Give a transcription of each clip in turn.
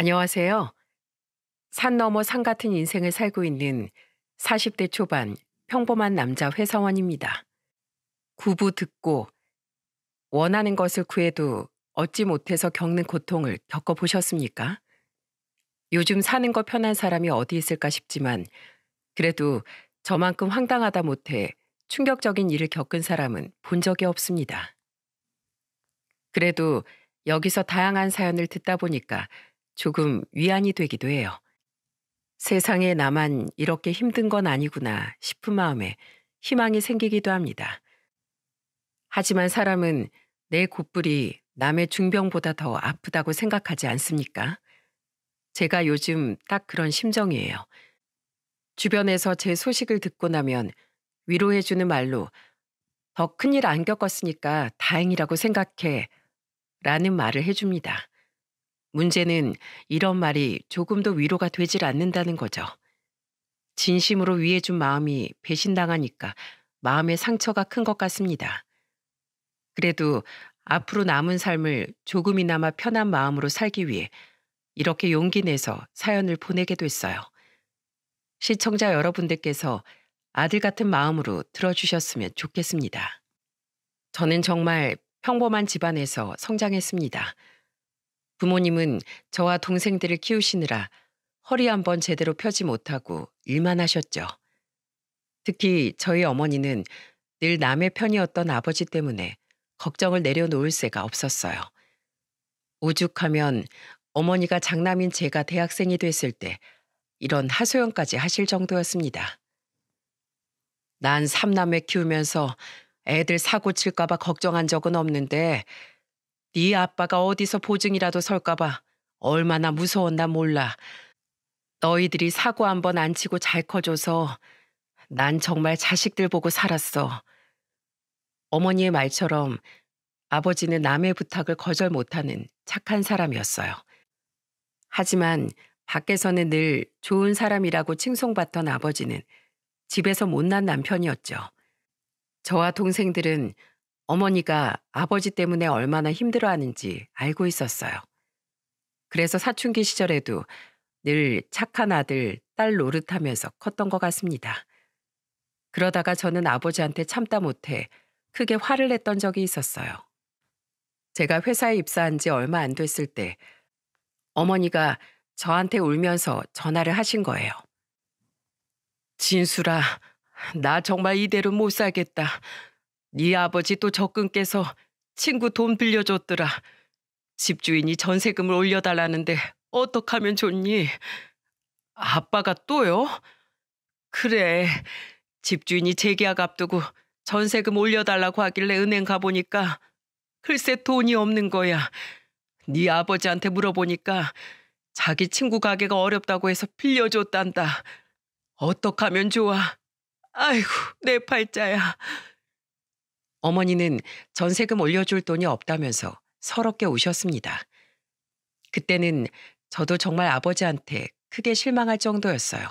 안녕하세요. 산 너머 산 같은 인생을 살고 있는 40대 초반 평범한 남자 회사원입니다. 구부 듣고 원하는 것을 구해도 얻지 못해서 겪는 고통을 겪어보셨습니까? 요즘 사는 거 편한 사람이 어디 있을까 싶지만 그래도 저만큼 황당하다 못해 충격적인 일을 겪은 사람은 본 적이 없습니다. 그래도 여기서 다양한 사연을 듣다 보니까 조금 위안이 되기도 해요. 세상에 나만 이렇게 힘든 건 아니구나 싶은 마음에 희망이 생기기도 합니다. 하지만 사람은 내 곧불이 남의 중병보다 더 아프다고 생각하지 않습니까? 제가 요즘 딱 그런 심정이에요. 주변에서 제 소식을 듣고 나면 위로해주는 말로 더 큰 일 안 겪었으니까 다행이라고 생각해 라는 말을 해줍니다. 문제는 이런 말이 조금도 위로가 되질 않는다는 거죠. 진심으로 위해준 마음이 배신당하니까 마음의 상처가 큰 것 같습니다. 그래도 앞으로 남은 삶을 조금이나마 편한 마음으로 살기 위해 이렇게 용기 내서 사연을 보내게 됐어요. 시청자 여러분들께서 아들 같은 마음으로 들어주셨으면 좋겠습니다. 저는 정말 평범한 집안에서 성장했습니다. 부모님은 저와 동생들을 키우시느라 허리 한 번 제대로 펴지 못하고 일만 하셨죠. 특히 저희 어머니는 늘 남의 편이었던 아버지 때문에 걱정을 내려놓을 새가 없었어요. 오죽하면 어머니가 장남인 제가 대학생이 됐을 때 이런 하소연까지 하실 정도였습니다. 난 삼남매 키우면서 애들 사고 칠까봐 걱정한 적은 없는데 네 아빠가 어디서 보증이라도 설까봐 얼마나 무서웠나 몰라. 너희들이 사고 한 번 안 치고 잘 커줘서 난 정말 자식들 보고 살았어. 어머니의 말처럼 아버지는 남의 부탁을 거절 못하는 착한 사람이었어요. 하지만 밖에서는 늘 좋은 사람이라고 칭송받던 아버지는 집에서 못난 남편이었죠. 저와 동생들은 어머니가 아버지 때문에 얼마나 힘들어하는지 알고 있었어요. 그래서 사춘기 시절에도 늘 착한 아들, 딸 노릇하면서 컸던 것 같습니다. 그러다가 저는 아버지한테 참다 못해 크게 화를 냈던 적이 있었어요. 제가 회사에 입사한 지 얼마 안 됐을 때 어머니가 저한테 울면서 전화를 하신 거예요. 진수라, 나 정말 이대로 못 살겠다. 네 아버지 또적금께서 친구 돈 빌려줬더라. 집주인이 전세금을 올려달라는데 어떡하면 좋니? 아빠가 또요? 그래. 집주인이 재계약 앞두고 전세금 올려달라고 하길래 은행 가보니까 글쎄 돈이 없는 거야. 네 아버지한테 물어보니까 자기 친구 가게가 어렵다고 해서 빌려줬단다. 어떡하면 좋아. 아이고, 내 팔자야. 어머니는 전세금 올려줄 돈이 없다면서 서럽게 우셨습니다. 그때는 저도 정말 아버지한테 크게 실망할 정도였어요.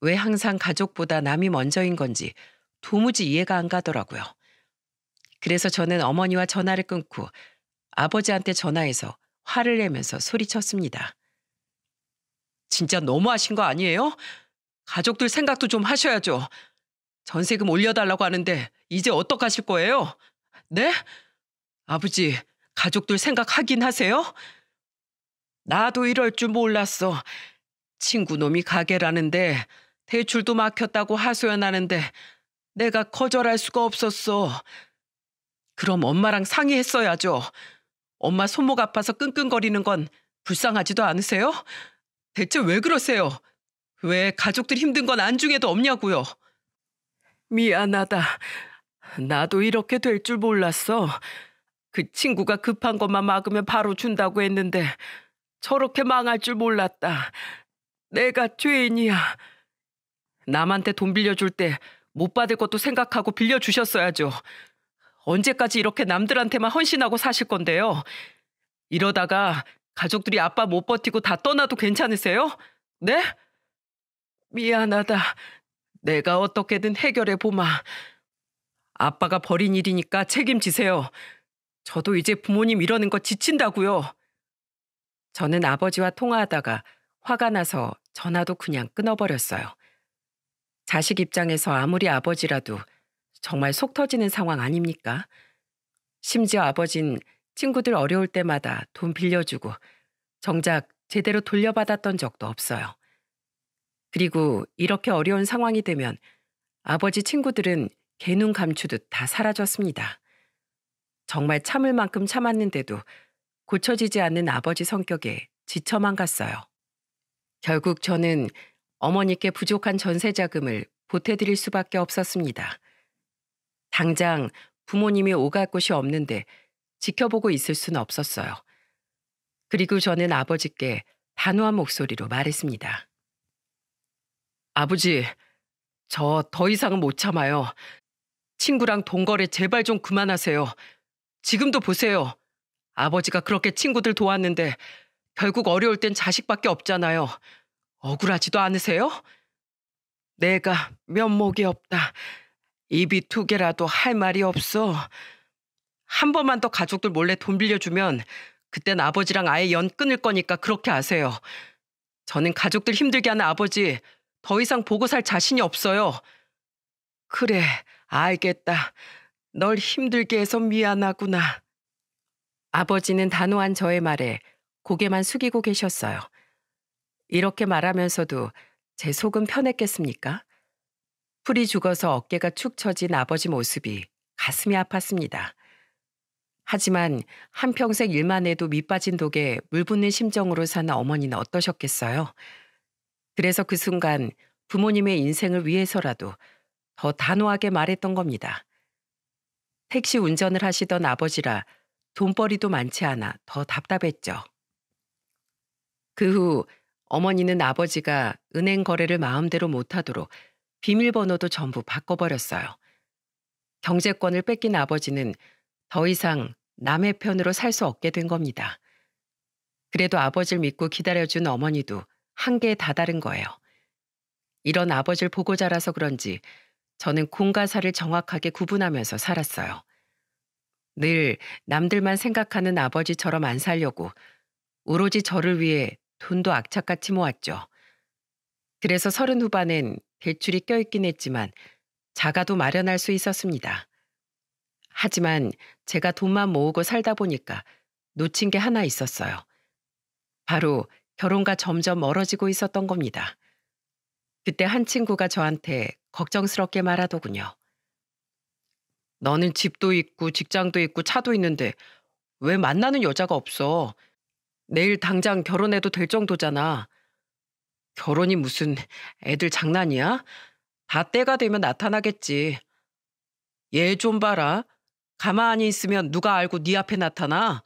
왜 항상 가족보다 남이 먼저인 건지 도무지 이해가 안 가더라고요. 그래서 저는 어머니와 전화를 끊고 아버지한테 전화해서 화를 내면서 소리쳤습니다. 진짜 너무하신 거 아니에요? 가족들 생각도 좀 하셔야죠. 전세금 올려달라고 하는데 이제 어떡하실 거예요? 네? 아버지, 가족들 생각하긴 하세요? 나도 이럴 줄 몰랐어. 친구 놈이 가게라는데 대출도 막혔다고 하소연하는데 내가 거절할 수가 없었어. 그럼 엄마랑 상의했어야죠. 엄마 손목 아파서 끙끙거리는 건 불쌍하지도 않으세요? 대체 왜 그러세요? 왜 가족들 힘든 건 안중에도 없냐고요? 미안하다. 나도 이렇게 될 줄 몰랐어. 그 친구가 급한 것만 막으면 바로 준다고 했는데 저렇게 망할 줄 몰랐다. 내가 죄인이야. 남한테 돈 빌려줄 때 못 받을 것도 생각하고 빌려주셨어야죠. 언제까지 이렇게 남들한테만 헌신하고 사실 건데요? 이러다가 가족들이 아빠 못 버티고 다 떠나도 괜찮으세요? 네? 미안하다. 내가 어떻게든 해결해 보마. 아빠가 버린 일이니까 책임지세요. 저도 이제 부모님 이러는 거 지친다고요. 저는 아버지와 통화하다가 화가 나서 전화도 그냥 끊어버렸어요. 자식 입장에서 아무리 아버지라도 정말 속 터지는 상황 아닙니까? 심지어 아버진 친구들 어려울 때마다 돈 빌려주고 정작 제대로 돌려받았던 적도 없어요. 그리고 이렇게 어려운 상황이 되면 아버지 친구들은 개눈 감추듯 다 사라졌습니다. 정말 참을 만큼 참았는데도 고쳐지지 않는 아버지 성격에 지쳐만 갔어요. 결국 저는 어머니께 부족한 전세 자금을 보태드릴 수밖에 없었습니다. 당장 부모님이 오갈 곳이 없는데 지켜보고 있을 순 없었어요. 그리고 저는 아버지께 단호한 목소리로 말했습니다. 아버지, 저 더 이상 은못 참아요. 친구랑 동거래 제발 좀 그만하세요. 지금도 보세요. 아버지가 그렇게 친구들 도왔는데 결국 어려울 땐 자식밖에 없잖아요. 억울하지도 않으세요? 내가 면목이 없다. 입이 두 개라도 할 말이 없어. 한 번만 더 가족들 몰래 돈 빌려주면 그땐 아버지랑 아예 연 끊을 거니까 그렇게 아세요. 저는 가족들 힘들게 하는 아버지 더 이상 보고 살 자신이 없어요. 그래, 알겠다. 널 힘들게 해서 미안하구나. 아버지는 단호한 저의 말에 고개만 숙이고 계셨어요. 이렇게 말하면서도 제 속은 편했겠습니까? 풀이 죽어서 어깨가 축 처진 아버지 모습이 가슴이 아팠습니다. 하지만 한평생 일만 해도 밑빠진 독에 물붓는 심정으로 사는 어머니는 어떠셨겠어요? 그래서 그 순간 부모님의 인생을 위해서라도 더 단호하게 말했던 겁니다. 택시 운전을 하시던 아버지라 돈벌이도 많지 않아 더 답답했죠. 그 후 어머니는 아버지가 은행 거래를 마음대로 못하도록 비밀번호도 전부 바꿔버렸어요. 경제권을 뺏긴 아버지는 더 이상 남의 편으로 살 수 없게 된 겁니다. 그래도 아버지를 믿고 기다려준 어머니도 한계에 다다른 거예요. 이런 아버지를 보고 자라서 그런지 저는 공과 사를 정확하게 구분하면서 살았어요. 늘 남들만 생각하는 아버지처럼 안 살려고 오로지 저를 위해 돈도 악착같이 모았죠. 그래서 서른 후반엔 대출이 껴있긴 했지만 자가도 마련할 수 있었습니다. 하지만 제가 돈만 모으고 살다 보니까 놓친 게 하나 있었어요. 바로 결혼과 점점 멀어지고 있었던 겁니다. 그때 한 친구가 저한테 걱정스럽게 말하더군요. 너는 집도 있고 직장도 있고 차도 있는데 왜 만나는 여자가 없어? 내일 당장 결혼해도 될 정도잖아. 결혼이 무슨 애들 장난이야? 다 때가 되면 나타나겠지. 얘 좀 봐라. 가만히 있으면 누가 알고 네 앞에 나타나?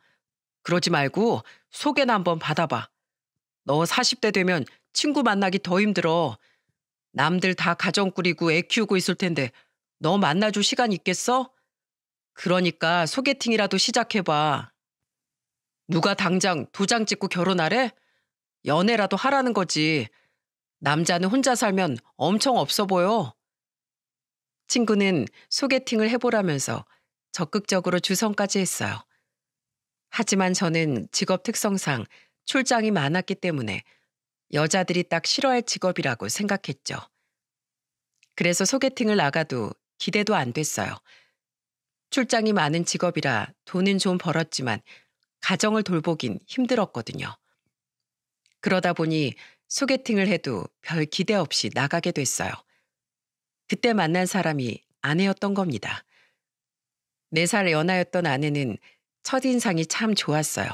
그러지 말고 소개나 한번 받아봐. 너 40대 되면 친구 만나기 더 힘들어. 남들 다 가정 꾸리고 애 키우고 있을 텐데 너 만나줄 시간 있겠어? 그러니까 소개팅이라도 시작해봐. 누가 당장 도장 찍고 결혼하래? 연애라도 하라는 거지. 남자는 혼자 살면 엄청 없어 보여. 친구는 소개팅을 해보라면서 적극적으로 주선까지 했어요. 하지만 저는 직업 특성상 출장이 많았기 때문에 여자들이 딱 싫어할 직업이라고 생각했죠. 그래서 소개팅을 나가도 기대도 안 됐어요. 출장이 많은 직업이라 돈은 좀 벌었지만 가정을 돌보긴 힘들었거든요. 그러다 보니 소개팅을 해도 별 기대 없이 나가게 됐어요. 그때 만난 사람이 아내였던 겁니다. 4살 연하였던 아내는 첫인상이 참 좋았어요.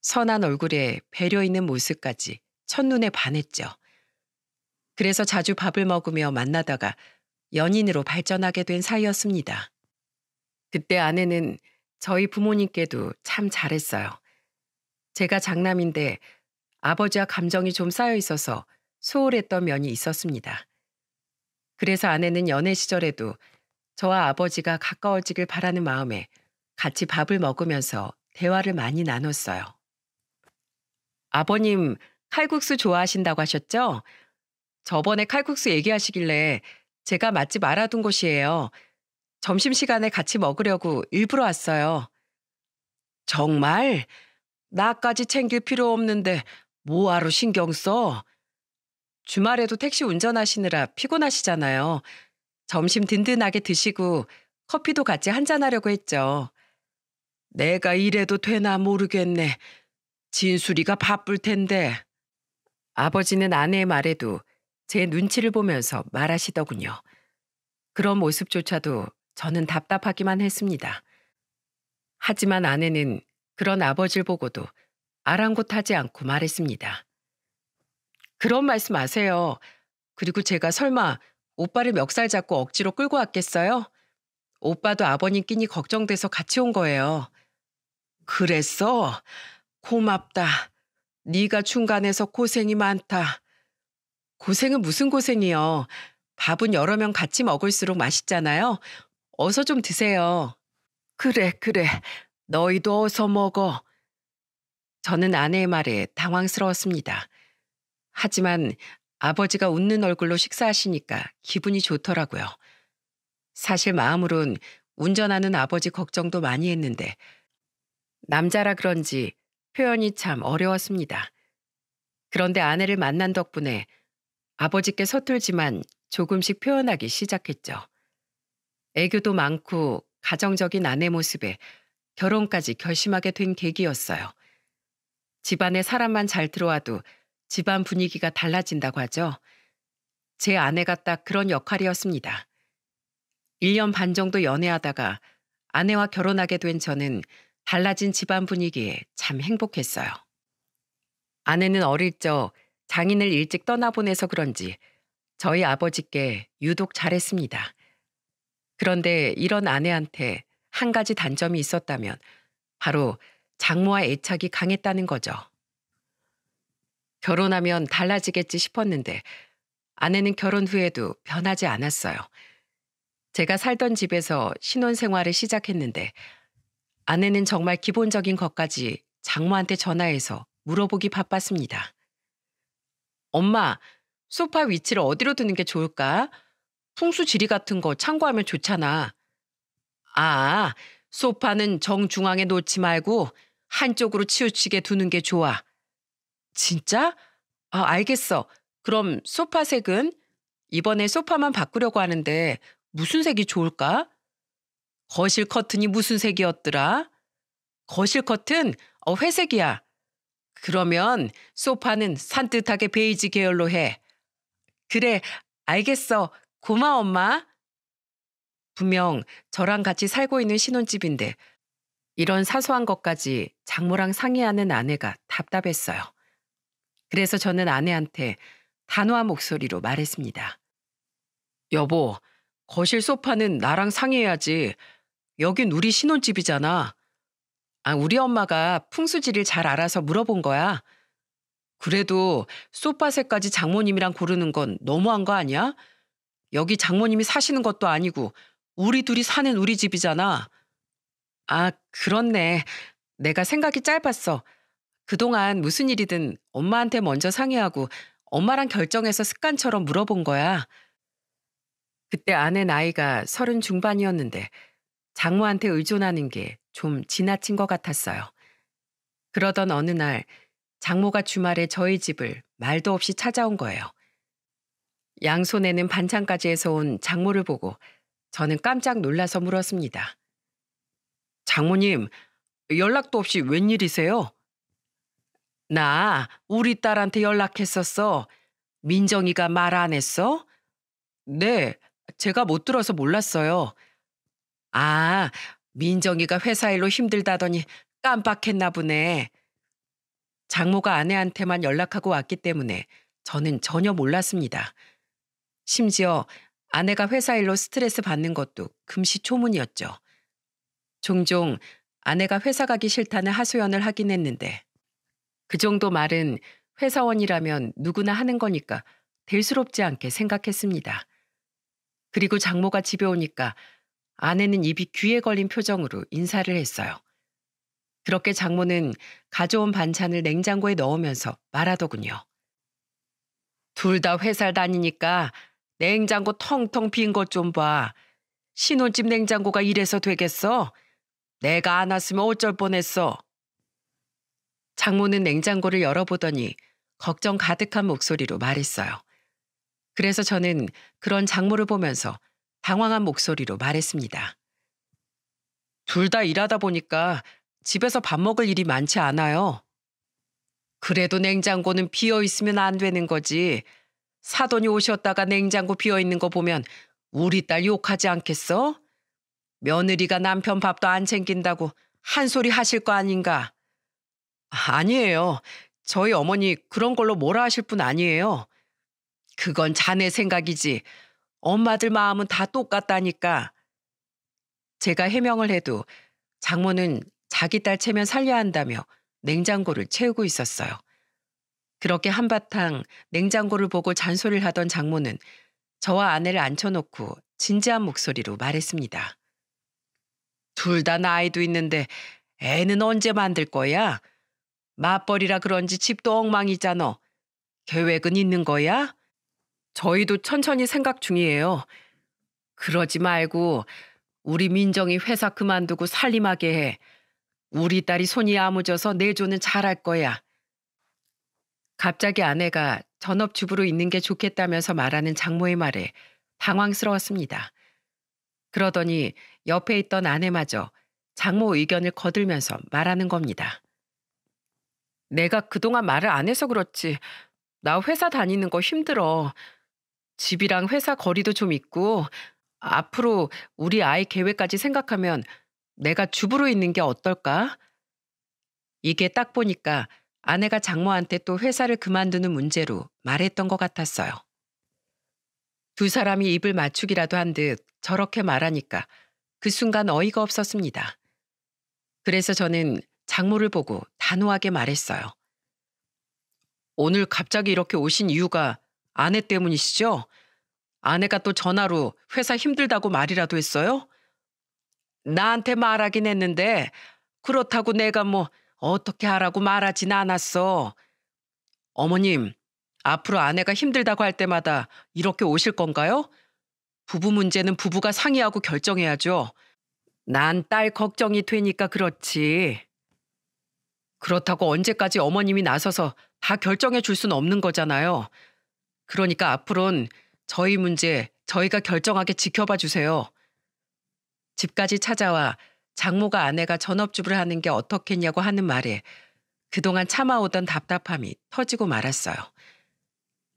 선한 얼굴에 배려 있는 모습까지 첫눈에 반했죠. 그래서 자주 밥을 먹으며 만나다가 연인으로 발전하게 된 사이였습니다. 그때 아내는 저희 부모님께도 참 잘했어요. 제가 장남인데 아버지와 감정이 좀 쌓여 있어서 소홀했던 면이 있었습니다. 그래서 아내는 연애 시절에도 저와 아버지가 가까워지길 바라는 마음에 같이 밥을 먹으면서 대화를 많이 나눴어요. 아버님, 칼국수 좋아하신다고 하셨죠? 저번에 칼국수 얘기하시길래 제가 맛집 알아둔 곳이에요. 점심시간에 같이 먹으려고 일부러 왔어요. 정말? 나까지 챙길 필요 없는데 뭐하러 신경 써? 주말에도 택시 운전하시느라 피곤하시잖아요. 점심 든든하게 드시고 커피도 같이 한잔하려고 했죠. 내가 이래도 되나 모르겠네. 진수리가 바쁠 텐데. 아버지는 아내의 말에도 제 눈치를 보면서 말하시더군요. 그런 모습조차도 저는 답답하기만 했습니다. 하지만 아내는 그런 아버지를 보고도 아랑곳하지 않고 말했습니다. 그런 말씀 아세요. 그리고 제가 설마 오빠를 멱살 잡고 억지로 끌고 왔겠어요? 오빠도 아버님 끼니 걱정돼서 같이 온 거예요. 그랬어? 고맙다. 네가 중간에서 고생이 많다. 고생은 무슨 고생이요. 밥은 여러 명 같이 먹을수록 맛있잖아요. 어서 좀 드세요. 그래, 그래. 너희도 어서 먹어. 저는 아내의 말에 당황스러웠습니다. 하지만 아버지가 웃는 얼굴로 식사하시니까 기분이 좋더라고요. 사실 마음으론 운전하는 아버지 걱정도 많이 했는데 남자라 그런지 표현이 참 어려웠습니다. 그런데 아내를 만난 덕분에 아버지께 서툴지만 조금씩 표현하기 시작했죠. 애교도 많고 가정적인 아내 모습에 결혼까지 결심하게 된 계기였어요. 집안에 사람만 잘 들어와도 집안 분위기가 달라진다고 하죠. 제 아내가 딱 그런 역할이었습니다. 1년 반 정도 연애하다가 아내와 결혼하게 된 저는 달라진 집안 분위기에 참 행복했어요. 아내는 어릴 적 장인을 일찍 떠나보내서 그런지 저희 아버지께 유독 잘했습니다. 그런데 이런 아내한테 한 가지 단점이 있었다면 바로 장모와 애착이 강했다는 거죠. 결혼하면 달라지겠지 싶었는데 아내는 결혼 후에도 변하지 않았어요. 제가 살던 집에서 신혼 생활을 시작했는데 아내는 정말 기본적인 것까지 장모한테 전화해서 물어보기 바빴습니다. 엄마, 소파 위치를 어디로 두는 게 좋을까? 풍수 지리 같은 거 참고하면 좋잖아. 아, 소파는 정중앙에 놓지 말고 한쪽으로 치우치게 두는 게 좋아. 진짜? 아, 알겠어. 그럼 소파 색은? 이번에 소파만 바꾸려고 하는데 무슨 색이 좋을까? 거실 커튼이 무슨 색이었더라? 거실 커튼 어, 회색이야. 그러면 소파는 산뜻하게 베이지 계열로 해. 그래, 알겠어. 고마워, 엄마. 분명 저랑 같이 살고 있는 신혼집인데 이런 사소한 것까지 장모랑 상의하는 아내가 답답했어요. 그래서 저는 아내한테 단호한 목소리로 말했습니다. 여보, 거실 소파는 나랑 상의해야지. 여긴 우리 신혼집이잖아. 아, 우리 엄마가 풍수지를 잘 알아서 물어본 거야. 그래도 소파색까지 장모님이랑 고르는 건 너무한 거 아니야? 여기 장모님이 사시는 것도 아니고 우리 둘이 사는 우리 집이잖아. 아, 그렇네. 내가 생각이 짧았어. 그동안 무슨 일이든 엄마한테 먼저 상의하고 엄마랑 결정해서 습관처럼 물어본 거야. 그때 아내 나이가 서른 중반이었는데 장모한테 의존하는 게 좀 지나친 것 같았어요. 그러던 어느 날 장모가 주말에 저희 집을 말도 없이 찾아온 거예요. 양손에는 반찬까지 해서 온 장모를 보고 저는 깜짝 놀라서 물었습니다. 장모님, 연락도 없이 웬일이세요? 나 우리 딸한테 연락했었어. 민정이가 말 안 했어? 네, 제가 못 들어서 몰랐어요. 아, 민정이가 회사 일로 힘들다더니 깜빡했나 보네. 장모가 아내한테만 연락하고 왔기 때문에 저는 전혀 몰랐습니다. 심지어 아내가 회사 일로 스트레스 받는 것도 금시초문이었죠. 종종 아내가 회사 가기 싫다는 하소연을 하긴 했는데 그 정도 말은 회사원이라면 누구나 하는 거니까 대수롭지 않게 생각했습니다. 그리고 장모가 집에 오니까 아내는 입이 귀에 걸린 표정으로 인사를 했어요. 그렇게 장모는 가져온 반찬을 냉장고에 넣으면서 말하더군요. 둘 다 회사를 다니니까 냉장고 텅텅 빈 것 좀 봐. 신혼집 냉장고가 이래서 되겠어? 내가 안 왔으면 어쩔 뻔했어. 장모는 냉장고를 열어보더니 걱정 가득한 목소리로 말했어요. 그래서 저는 그런 장모를 보면서 당황한 목소리로 말했습니다. 둘 다 일하다 보니까 집에서 밥 먹을 일이 많지 않아요. 그래도 냉장고는 비어 있으면 안 되는 거지. 사돈이 오셨다가 냉장고 비어 있는 거 보면 우리 딸 욕하지 않겠어? 며느리가 남편 밥도 안 챙긴다고 한 소리 하실 거 아닌가? 아니에요. 저희 어머니 그런 걸로 뭐라 하실 분 아니에요. 그건 자네 생각이지. 엄마들 마음은 다 똑같다니까. 제가 해명을 해도 장모는 자기 딸 체면 살려야 한다며 냉장고를 채우고 있었어요. 그렇게 한바탕 냉장고를 보고 잔소리를 하던 장모는 저와 아내를 앉혀놓고 진지한 목소리로 말했습니다. 둘 다 나이도 있는데 애는 언제 만들 거야? 맞벌이라 그런지 집도 엉망이잖아. 계획은 있는 거야? 저희도 천천히 생각 중이에요. 그러지 말고 우리 민정이 회사 그만두고 살림하게 해. 우리 딸이 손이 아무져서 내조는 잘할 거야. 갑자기 아내가 전업주부로 있는 게 좋겠다면서 말하는 장모의 말에 당황스러웠습니다. 그러더니 옆에 있던 아내마저 장모 의견을 거들면서 말하는 겁니다. 내가 그동안 말을 안 해서 그렇지. 나 회사 다니는 거 힘들어. 집이랑 회사 거리도 좀 있고 앞으로 우리 아이 계획까지 생각하면 내가 주부로 있는 게 어떨까? 이게 딱 보니까 아내가 장모한테 또 회사를 그만두는 문제로 말했던 것 같았어요. 두 사람이 입을 맞추기라도 한 듯 저렇게 말하니까 그 순간 어이가 없었습니다. 그래서 저는 장모를 보고 단호하게 말했어요. 오늘 갑자기 이렇게 오신 이유가 아내 때문이시죠? 아내가 또 전화로 회사 힘들다고 말이라도 했어요? 나한테 말하긴 했는데 그렇다고 내가 뭐 어떻게 하라고 말하진 않았어. 어머님, 앞으로 아내가 힘들다고 할 때마다 이렇게 오실 건가요? 부부 문제는 부부가 상의하고 결정해야죠. 난 딸 걱정이 되니까 그렇지. 그렇다고 언제까지 어머님이 나서서 다 결정해 줄 순 없는 거잖아요. 그러니까 앞으론 저희 문제 저희가 결정하게 지켜봐 주세요. 집까지 찾아와 장모가 아내가 전업주부를 하는 게 어떻겠냐고 하는 말에 그동안 참아오던 답답함이 터지고 말았어요.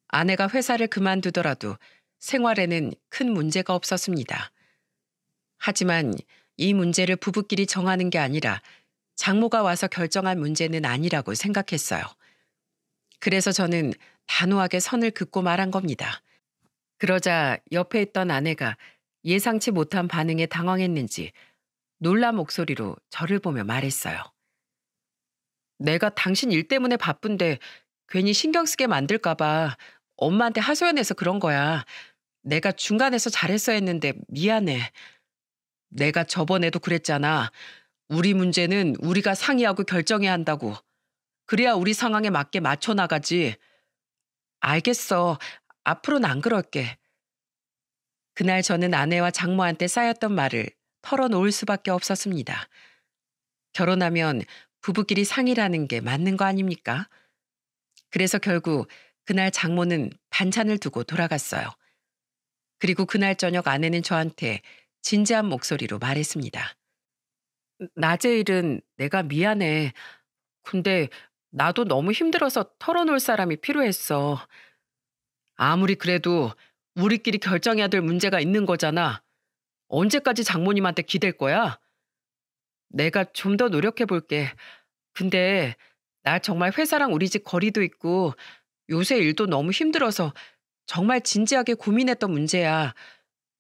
아내가 회사를 그만두더라도 생활에는 큰 문제가 없었습니다. 하지만 이 문제를 부부끼리 정하는 게 아니라 장모가 와서 결정한 문제는 아니라고 생각했어요. 그래서 저는 단호하게 선을 긋고 말한 겁니다. 그러자 옆에 있던 아내가 예상치 못한 반응에 당황했는지 놀란 목소리로 저를 보며 말했어요. 내가 당신 일 때문에 바쁜데 괜히 신경 쓰게 만들까봐 엄마한테 하소연해서 그런 거야. 내가 중간에서 잘했어야 했는데 미안해. 내가 저번에도 그랬잖아. 우리 문제는 우리가 상의하고 결정해야 한다고. 그래야 우리 상황에 맞게 맞춰 나가지. 알겠어. 앞으로는 안 그럴게. 그날 저는 아내와 장모한테 쌓였던 말을 털어놓을 수밖에 없었습니다. 결혼하면 부부끼리 상의라는 게 맞는 거 아닙니까? 그래서 결국 그날 장모는 반찬을 두고 돌아갔어요. 그리고 그날 저녁 아내는 저한테 진지한 목소리로 말했습니다. 낮의 일은 내가 미안해. 근데 나도 너무 힘들어서 털어놓을 사람이 필요했어. 아무리 그래도 우리끼리 결정해야 될 문제가 있는 거잖아. 언제까지 장모님한테 기댈 거야? 내가 좀 더 노력해 볼게. 근데 나 정말 회사랑 우리 집 거리도 있고 요새 일도 너무 힘들어서 정말 진지하게 고민했던 문제야.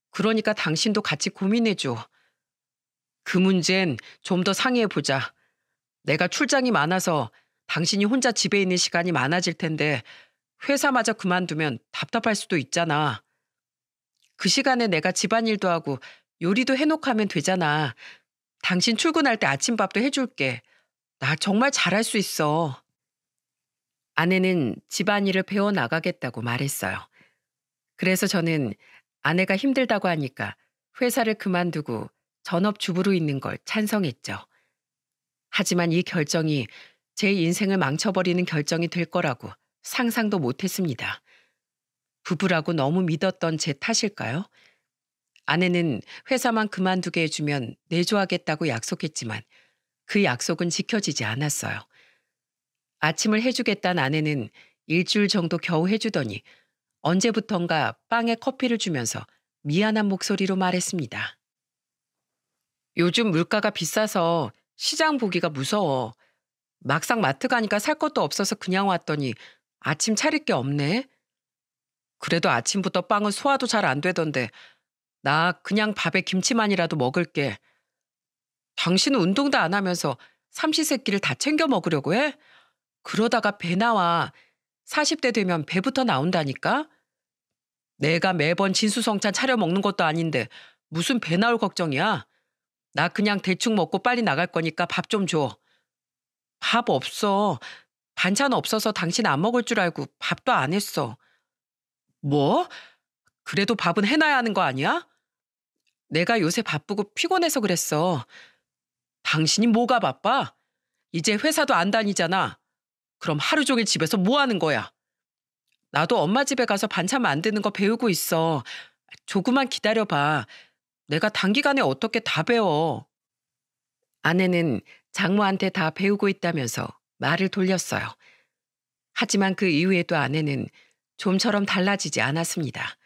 그러니까 당신도 같이 고민해줘. 그 문젠 좀 더 상의해보자. 내가 출장이 많아서 당신이 혼자 집에 있는 시간이 많아질 텐데 회사마저 그만두면 답답할 수도 있잖아. 그 시간에 내가 집안일도 하고 요리도 해놓고 하면 되잖아. 당신 출근할 때 아침밥도 해줄게. 나 정말 잘할 수 있어. 아내는 집안일을 배워나가겠다고 말했어요. 그래서 저는 아내가 힘들다고 하니까 회사를 그만두고 전업주부로 있는 걸 찬성했죠. 하지만 이 결정이 제 인생을 망쳐버리는 결정이 될 거라고 상상도 못했습니다. 부부라고 너무 믿었던 제 탓일까요? 아내는 회사만 그만두게 해주면 내조하겠다고 약속했지만 그 약속은 지켜지지 않았어요. 아침을 해주겠다는 아내는 일주일 정도 겨우 해주더니 언제부턴가 빵에 커피를 주면서 미안한 목소리로 말했습니다. 요즘 물가가 비싸서 시장 보기가 무서워. 막상 마트 가니까 살 것도 없어서 그냥 왔더니 아침 차릴 게 없네. 그래도 아침부터 빵은 소화도 잘 안 되던데 나 그냥 밥에 김치만이라도 먹을게. 당신은 운동도 안 하면서 삼시세끼를 다 챙겨 먹으려고 해? 그러다가 배 나와. 40대 되면 배부터 나온다니까? 내가 매번 진수성찬 차려 먹는 것도 아닌데 무슨 배 나올 걱정이야? 나 그냥 대충 먹고 빨리 나갈 거니까 밥 좀 줘. 밥 없어. 반찬 없어서 당신 안 먹을 줄 알고 밥도 안 했어. 뭐? 그래도 밥은 해놔야 하는 거 아니야? 내가 요새 바쁘고 피곤해서 그랬어. 당신이 뭐가 바빠? 이제 회사도 안 다니잖아. 그럼 하루 종일 집에서 뭐 하는 거야? 나도 엄마 집에 가서 반찬 만드는 거 배우고 있어. 조금만 기다려봐. 내가 단기간에 어떻게 다 배워. 아내는 장모한테 다 배우고 있다면서 말을 돌렸어요. 하지만 그 이후에도 아내는 좀처럼 달라지지 않았습니다.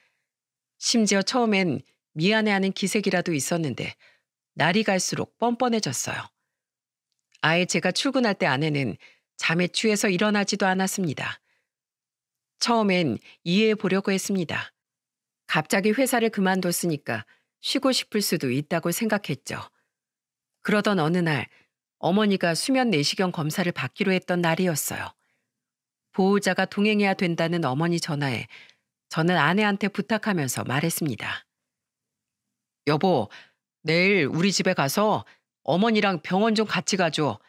심지어 처음엔 미안해하는 기색이라도 있었는데 날이 갈수록 뻔뻔해졌어요. 아예 제가 출근할 때 아내는 잠에 취해서 일어나지도 않았습니다. 처음엔 이해해 보려고 했습니다. 갑자기 회사를 그만뒀으니까 쉬고 싶을 수도 있다고 생각했죠. 그러던 어느 날 어머니가 수면 내시경 검사를 받기로 했던 날이었어요. 보호자가 동행해야 된다는 어머니 전화에 저는 아내한테 부탁하면서 말했습니다. 여보, 내일 우리 집에 가서 어머니랑 병원 좀 같이 가줘.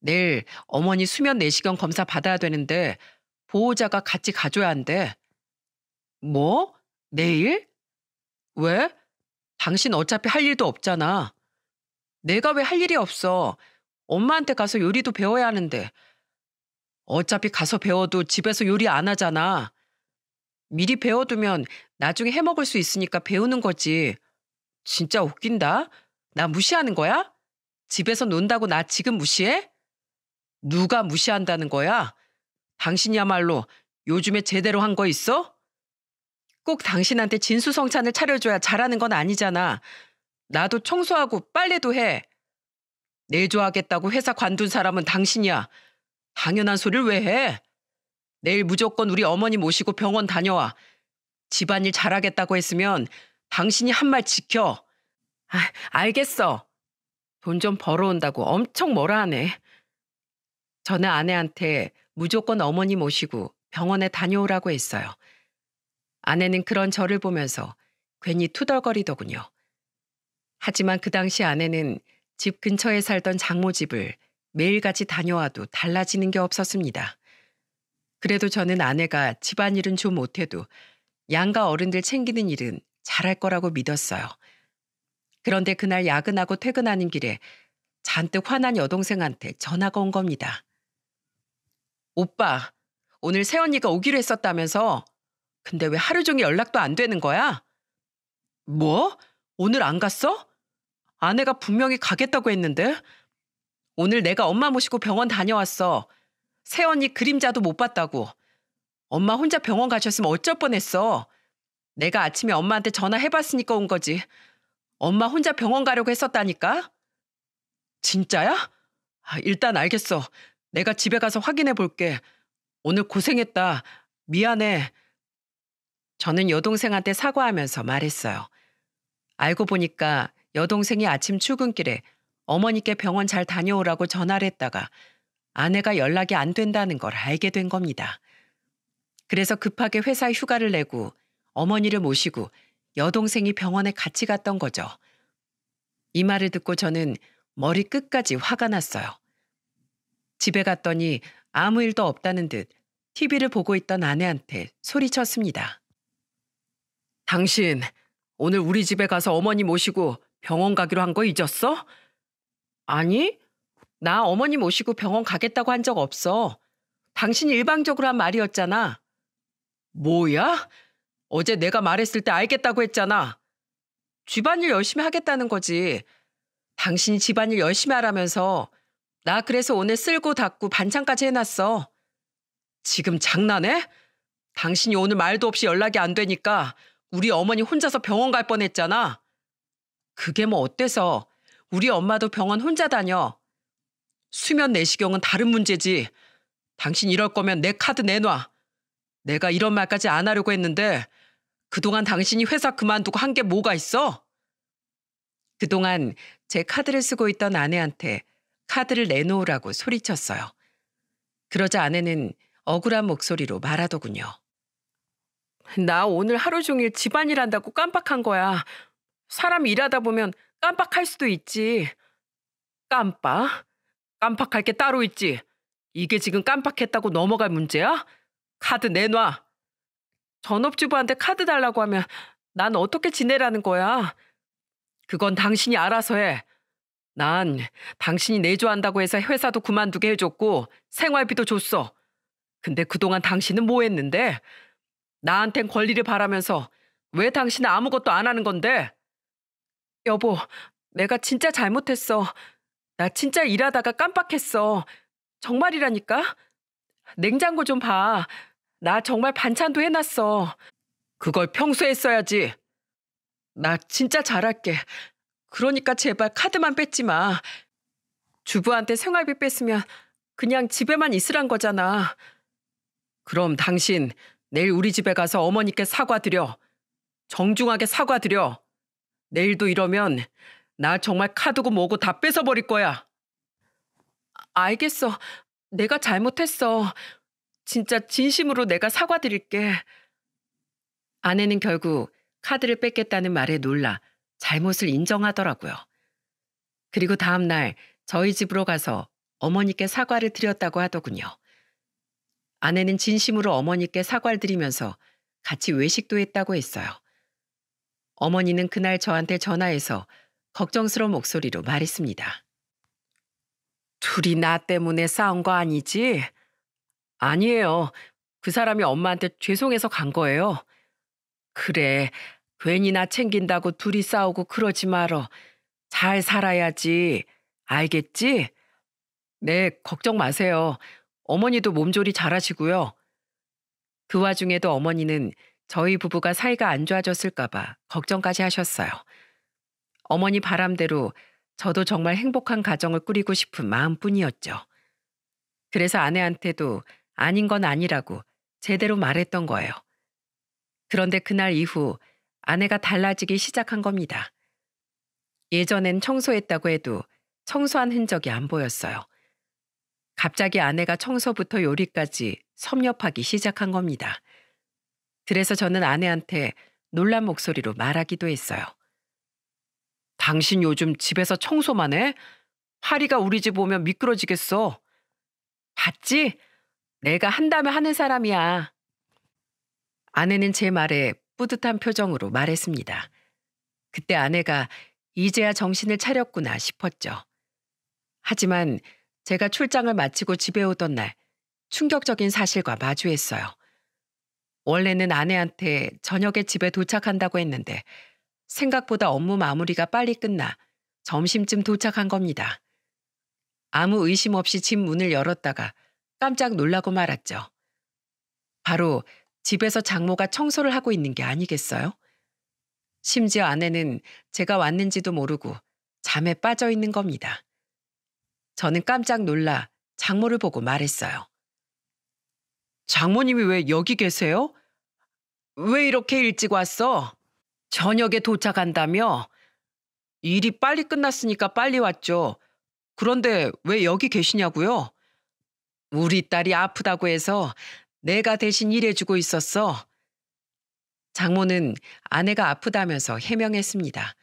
내일 어머니 수면 내시경 검사 받아야 되는데 보호자가 같이 가줘야 한대. 뭐? 내일? 왜? 당신 어차피 할 일도 없잖아. 내가 왜 할 일이 없어. 엄마한테 가서 요리도 배워야 하는데. 어차피 가서 배워도 집에서 요리 안 하잖아. 미리 배워두면 나중에 해 먹을 수 있으니까 배우는 거지. 진짜 웃긴다. 나 무시하는 거야? 집에서 논다고 나 지금 무시해? 누가 무시한다는 거야? 당신이야말로 요즘에 제대로 한 거 있어? 꼭 당신한테 진수성찬을 차려줘야 잘하는 건 아니잖아. 나도 청소하고 빨래도 해. 내조하겠다고 회사 관둔 사람은 당신이야. 당연한 소리를 왜 해? 내일 무조건 우리 어머니 모시고 병원 다녀와. 집안일 잘하겠다고 했으면 당신이 한 말 지켜. 아, 알겠어. 돈 좀 벌어온다고 엄청 뭐라 하네. 저는 아내한테 무조건 어머니 모시고 병원에 다녀오라고 했어요. 아내는 그런 저를 보면서 괜히 투덜거리더군요. 하지만 그 당시 아내는 집 근처에 살던 장모 집을 매일같이 다녀와도 달라지는 게 없었습니다. 그래도 저는 아내가 집안일은 좀 못해도 양가 어른들 챙기는 일은 잘할 거라고 믿었어요. 그런데 그날 야근하고 퇴근하는 길에 잔뜩 화난 여동생한테 전화가 온 겁니다. 오빠, 오늘 새언니가 오기로 했었다면서? 근데 왜 하루 종일 연락도 안 되는 거야? 뭐? 오늘 안 갔어? 아내가 분명히 가겠다고 했는데? 오늘 내가 엄마 모시고 병원 다녀왔어. 새언니 그림자도 못 봤다고. 엄마 혼자 병원 가셨으면 어쩔 뻔했어. 내가 아침에 엄마한테 전화해봤으니까 온 거지. 엄마 혼자 병원 가려고 했었다니까? 진짜야? 아, 일단 알겠어. 내가 집에 가서 확인해 볼게. 오늘 고생했다. 미안해. 저는 여동생한테 사과하면서 말했어요. 알고 보니까 여동생이 아침 출근길에 어머니께 병원 잘 다녀오라고 전화를 했다가 아내가 연락이 안 된다는 걸 알게 된 겁니다. 그래서 급하게 회사 휴가를 내고 어머니를 모시고 여동생이 병원에 같이 갔던 거죠. 이 말을 듣고 저는 머리 끝까지 화가 났어요. 집에 갔더니 아무 일도 없다는 듯 TV를 보고 있던 아내한테 소리쳤습니다. 당신, 오늘 우리 집에 가서 어머니 모시고 병원 가기로 한 거 잊었어? 아니, 나 어머니 모시고 병원 가겠다고 한 적 없어. 당신이 일방적으로 한 말이었잖아. 뭐야? 어제 내가 말했을 때 알겠다고 했잖아. 집안일 열심히 하겠다는 거지. 당신이 집안일 열심히 하라면서 나 그래서 오늘 쓸고 닦고 반찬까지 해놨어. 지금 장난해? 당신이 오늘 말도 없이 연락이 안 되니까 우리 어머니 혼자서 병원 갈 뻔했잖아. 그게 뭐 어때서? 우리 엄마도 병원 혼자 다녀. 수면 내시경은 다른 문제지. 당신 이럴 거면 내 카드 내놔. 내가 이런 말까지 안 하려고 했는데 그동안 당신이 회사 그만두고 한 게 뭐가 있어? 그동안 제 카드를 쓰고 있던 아내한테 카드를 내놓으라고 소리쳤어요. 그러자 아내는 억울한 목소리로 말하더군요. 나 오늘 하루 종일 집안일 한다고 깜빡한 거야. 사람 일하다 보면 깜빡할 수도 있지. 깜빡? 깜빡할 게 따로 있지. 이게 지금 깜빡했다고 넘어갈 문제야? 카드 내놔. 전업주부한테 카드 달라고 하면 난 어떻게 지내라는 거야? 그건 당신이 알아서 해. 난 당신이 내조한다고 해서 회사도 그만두게 해줬고 생활비도 줬어. 근데 그동안 당신은 뭐 했는데? 나한텐 권리를 바라면서 왜 당신은 아무것도 안 하는 건데? 여보, 내가 진짜 잘못했어. 나 진짜 일하다가 깜빡했어. 정말이라니까? 냉장고 좀 봐. 나 정말 반찬도 해놨어. 그걸 평소에 써야지. 나 진짜 잘할게. 그러니까 제발 카드만 뺏지 마. 주부한테 생활비 뺏으면 그냥 집에만 있으란 거잖아. 그럼 당신 내일 우리 집에 가서 어머니께 사과드려. 정중하게 사과드려. 내일도 이러면 나 정말 카드고 뭐고 다 뺏어버릴 거야. 알겠어. 내가 잘못했어. 진짜 진심으로 내가 사과드릴게. 아내는 결국 카드를 뺏겠다는 말에 놀라 잘못을 인정하더라고요. 그리고 다음 날 저희 집으로 가서 어머니께 사과를 드렸다고 하더군요. 아내는 진심으로 어머니께 사과를 드리면서 같이 외식도 했다고 했어요. 어머니는 그날 저한테 전화해서 걱정스러운 목소리로 말했습니다. 둘이 나 때문에 싸운 거 아니지? 아니에요. 그 사람이 엄마한테 죄송해서 간 거예요. 그래, 괜히 나 챙긴다고 둘이 싸우고 그러지 말어. 잘 살아야지. 알겠지? 네, 걱정 마세요. 어머니도 몸조리 잘하시고요. 그 와중에도 어머니는 저희 부부가 사이가 안 좋아졌을까봐 걱정까지 하셨어요. 어머니 바람대로 저도 정말 행복한 가정을 꾸리고 싶은 마음뿐이었죠. 그래서 아내한테도 아닌 건 아니라고 제대로 말했던 거예요. 그런데 그날 이후 아내가 달라지기 시작한 겁니다. 예전엔 청소했다고 해도 청소한 흔적이 안 보였어요. 갑자기 아내가 청소부터 요리까지 섭렵하기 시작한 겁니다. 그래서 저는 아내한테 놀란 목소리로 말하기도 했어요. 당신 요즘 집에서 청소만 해? 하리가 우리 집 오면 미끄러지겠어. 봤지? 내가 한다면 하는 사람이야. 아내는 제 말에 뿌듯한 표정으로 말했습니다. 그때 아내가 이제야 정신을 차렸구나 싶었죠. 하지만 제가 출장을 마치고 집에 오던 날 충격적인 사실과 마주했어요. 원래는 아내한테 저녁에 집에 도착한다고 했는데 생각보다 업무 마무리가 빨리 끝나 점심쯤 도착한 겁니다. 아무 의심 없이 집 문을 열었다가 깜짝 놀라고 말았죠. 바로 집에서 장모가 청소를 하고 있는 게 아니겠어요? 심지어 아내는 제가 왔는지도 모르고 잠에 빠져 있는 겁니다. 저는 깜짝 놀라 장모를 보고 말했어요. 장모님이 왜 여기 계세요? 왜 이렇게 일찍 왔어? 저녁에 도착한다며? 일이 빨리 끝났으니까 빨리 왔죠. 그런데 왜 여기 계시냐고요? 우리 딸이 아프다고 해서 내가 대신 일해주고 있었어. 장모는 아내가 아프다면서 해명했습니다.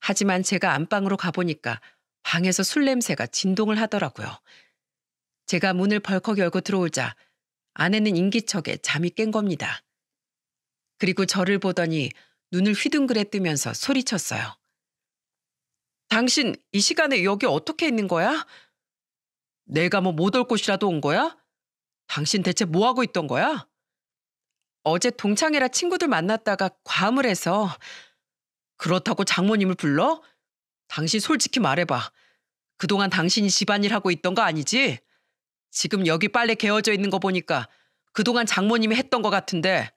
하지만 제가 안방으로 가보니까 방에서 술 냄새가 진동을 하더라고요. 제가 문을 벌컥 열고 들어오자 아내는 인기척에 잠이 깬 겁니다. 그리고 저를 보더니 눈을 휘둥그레 뜨면서 소리쳤어요. 당신 이 시간에 여기 어떻게 있는 거야? 내가 뭐 못 올 곳이라도 온 거야? 당신 대체 뭐 하고 있던 거야? 어제 동창회라 친구들 만났다가 과음을 해서 그렇다고 장모님을 불러? 당신 솔직히 말해봐. 그동안 당신이 집안일 하고 있던 거 아니지? 지금 여기 빨래 개어져 있는 거 보니까 그동안 장모님이 했던 것 같은데.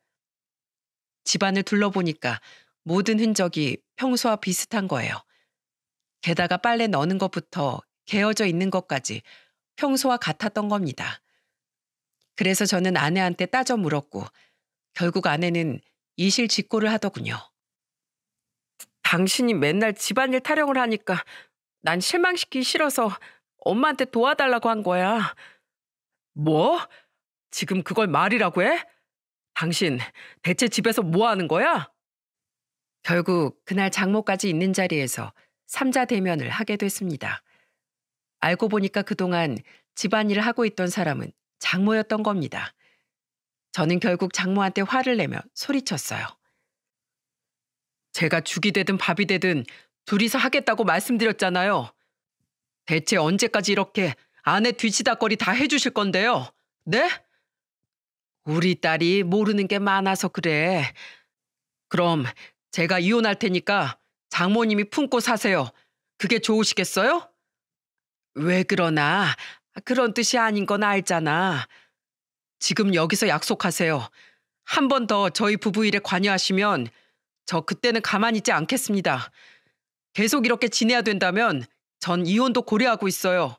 집안을 둘러보니까 모든 흔적이 평소와 비슷한 거예요. 게다가 빨래 넣는 것부터 개어져 있는 것까지 평소와 같았던 겁니다. 그래서 저는 아내한테 따져 물었고 결국 아내는 이실직고를 하더군요. 당신이 맨날 집안일 타령을 하니까 난 실망시키기 싫어서 엄마한테 도와달라고 한 거야. 뭐? 지금 그걸 말이라고 해? 당신 대체 집에서 뭐 하는 거야? 결국 그날 장모까지 있는 자리에서 삼자 대면을 하게 됐습니다. 알고 보니까 그동안 집안일을 하고 있던 사람은 장모였던 겁니다. 저는 결국 장모한테 화를 내며 소리쳤어요. 제가 죽이 되든 밥이 되든 둘이서 하겠다고 말씀드렸잖아요. 대체 언제까지 이렇게 아내 뒤치다거리 다 해주실 건데요. 네? 우리 딸이 모르는 게 많아서 그래. 그럼 제가 이혼할 테니까 장모님이 품고 사세요. 그게 좋으시겠어요? 왜 그러나 그런 뜻이 아닌 건 알잖아. 지금 여기서 약속하세요. 한 번 더 저희 부부 일에 관여하시면 저 그때는 가만히 있지 않겠습니다. 계속 이렇게 지내야 된다면 전 이혼도 고려하고 있어요.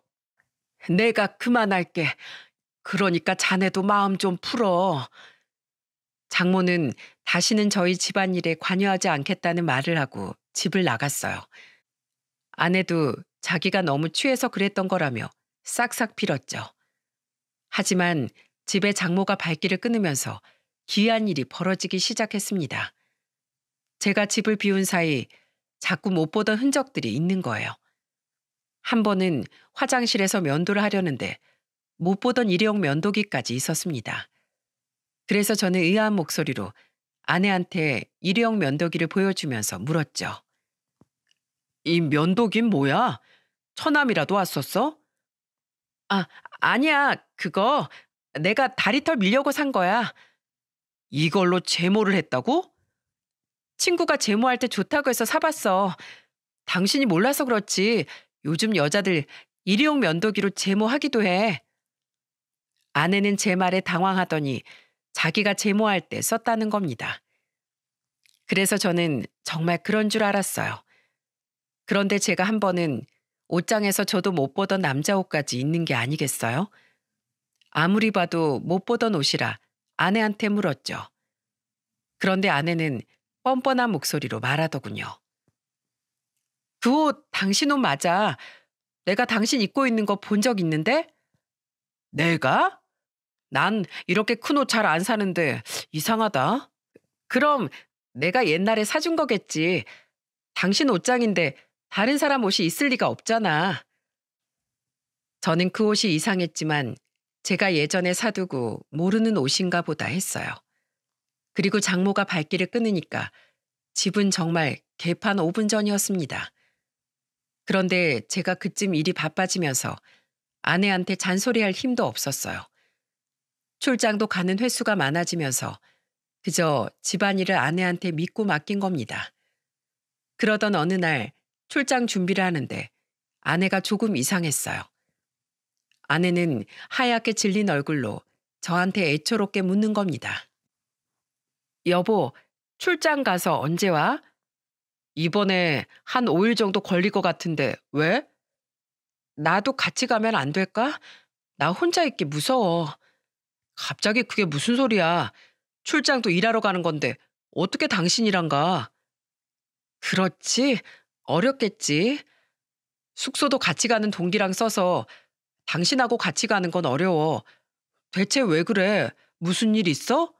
내가 그만할게. 그러니까 자네도 마음 좀 풀어. 장모는 다시는 저희 집안일에 관여하지 않겠다는 말을 하고 집을 나갔어요. 아내도 자기가 너무 취해서 그랬던 거라며 싹싹 빌었죠. 하지만 집에 장모가 발길을 끊으면서 귀한 일이 벌어지기 시작했습니다. 제가 집을 비운 사이 자꾸 못 보던 흔적들이 있는 거예요. 한 번은 화장실에서 면도를 하려는데 못 보던 일회용 면도기까지 있었습니다. 그래서 저는 의아한 목소리로 아내한테 일회용 면도기를 보여주면서 물었죠. 이 면도긴 뭐야? 처남이라도 왔었어? 아, 아니야. 그거 내가 다리털 밀려고 산 거야. 이걸로 제모를 했다고? 친구가 제모할 때 좋다고 해서 사봤어. 당신이 몰라서 그렇지 요즘 여자들 일회용 면도기로 제모하기도 해. 아내는 제 말에 당황하더니 자기가 제모할 때 썼다는 겁니다. 그래서 저는 정말 그런 줄 알았어요. 그런데 제가 한 번은 옷장에서 저도 못 보던 남자 옷까지 있는 게 아니겠어요? 아무리 봐도 못 보던 옷이라 아내한테 물었죠. 그런데 아내는 뻔뻔한 목소리로 말하더군요. 그옷 당신 옷 맞아. 내가 당신 입고 있는 거 본 적 있는데? 내가? 난 이렇게 큰 옷 잘 안 사는데 이상하다. 그럼 내가 옛날에 사준 거겠지. 당신 옷장인데 다른 사람 옷이 있을 리가 없잖아. 저는 그 옷이 이상했지만 제가 예전에 사두고 모르는 옷인가 보다 했어요. 그리고 장모가 발길을 끊으니까 집은 정말 개판 5분 전이었습니다. 그런데 제가 그쯤 일이 바빠지면서 아내한테 잔소리할 힘도 없었어요. 출장도 가는 횟수가 많아지면서 그저 집안일을 아내한테 믿고 맡긴 겁니다. 그러던 어느 날 출장 준비를 하는데 아내가 조금 이상했어요. 아내는 하얗게 질린 얼굴로 저한테 애처롭게 묻는 겁니다. 여보, 출장 가서 언제 와? 이번에 한 5일 정도 걸릴 것 같은데 왜? 나도 같이 가면 안 될까? 나 혼자 있기 무서워. 갑자기 그게 무슨 소리야. 출장도 일하러 가는 건데 어떻게 당신이랑 가? 그렇지. 어렵겠지. 숙소도 같이 가는 동기랑 써서 당신하고 같이 가는 건 어려워. 대체 왜 그래? 무슨 일 있어?